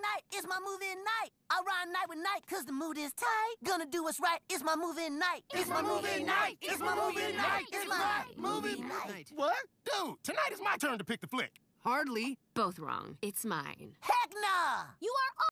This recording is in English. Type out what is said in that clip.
night, it's my move in night. I ride night with night, cause the mood is tight. Gonna do what's right, it's my move in night. It's, it's my move in night, it's my move in night, it's my move in night. What? Dude, tonight is my turn to pick the flick. Hardly. Both wrong. It's mine. Heck nah! You are